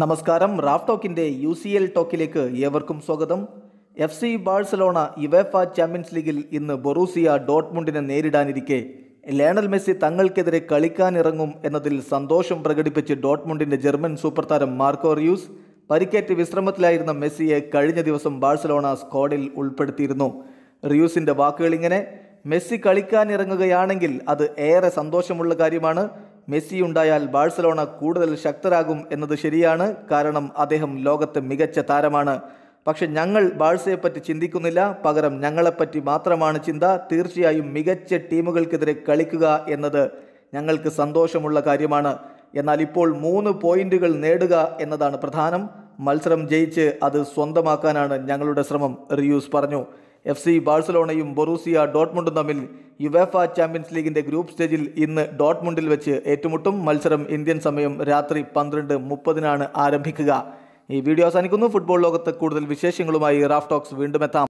നമസ്കാരം റാഫ് ടോക്കിൻ്റെ U C L ടോക്കിലേക്ക് ഏവർക്കും സ്വാഗതം F C Barcelona UEFA Champions ലീഗിൽ ഇന്ന് ബൊറൂസിയ ഡോട്ട്മുണ്ടിനെ നേരിടാനിരിക്കെ ലയണൽ മെസ്സി തങ്ങൾക്കെതിരെ കളിക്കാനിറങ്ങും എന്നതിൽ സന്തോഷം പ്രകടിപ്പിച്ച് ഡോട്ട്മുണ്ടിൻ്റെ ജർമ്മൻ സൂപ്പർ താരം മാർക്കോ റിയൂസ് പരിക്കേറ്റ് വിശ്രമത്തിലായിരുന്ന മെസ്സിയെ കഴിഞ്ഞ ദിവസം ബാഴ്സലോണ സ്ക്വാഡിൽ ഉൾപ്പെടുത്തിയിരുന്നു റിയൂസിൻ്റെ വാക്കുകളിങ്ങനെ മെസ്സി കളിക്കാനിറങ്ങുകയാണെങ്കിൽ അത് ഏറെ സന്തോഷമുള്ള കാര്യമാണ് മെസ്സി ഉണ്ടായാൽ ബാഴ്സലോണ കൂടുതൽ ശക്തരാകും എന്നത് ശരിയാണ് കാരണം അദ്ദേഹം ലോകത്തെ മികച്ച താരമാണ് പക്ഷെ ഞങ്ങൾ ബാഴ്സയെപ്പറ്റി ചിന്തിക്കുന്നില്ല പകരം ഞങ്ങളെപ്പറ്റി മാത്രമാണ് ചിന്ത തീർച്ചയായും മികച്ച ടീമുകൾക്കെതിരെ കളിക്കുക എന്നത് ഞങ്ങൾക്ക് സന്തോഷമുള്ള കാര്യമാണ് എന്നാൽ ഇപ്പോൾ മൂന്ന് പോയിന്റുകൾ നേടുക എന്നതാണ് പ്രധാനം മത്സരം ജയിച്ച് അത് സ്വന്തമാക്കാനാണ് ഞങ്ങളുടെ ശ്രമം റിയൂസ് പറഞ്ഞു എഫ് സി ബാഴ്സലോണയും ബൊറൂസിയ ഡോട്ട്മുണ്ടും തമ്മിൽ യുവേഫ ചാമ്പ്യൻസ് ലീഗിന്റെ ഗ്രൂപ്പ് സ്റ്റേജിൽ ഇന്ന് ഡോട്ട്മുണ്ടിൽ വെച്ച് ഏറ്റുമുട്ടും മത്സരം ഇന്ത്യൻ സമയം രാത്രി പന്ത്രണ്ട് മുപ്പതിനാണ് ആരംഭിക്കുക ഈ വീഡിയോ അവസാനിക്കുന്നു ഫുട്ബോൾ ലോകത്ത് കൂടുതൽ വിശേഷങ്ങളുമായി റാഫ് ടോക്സ് വീണ്ടും എത്താം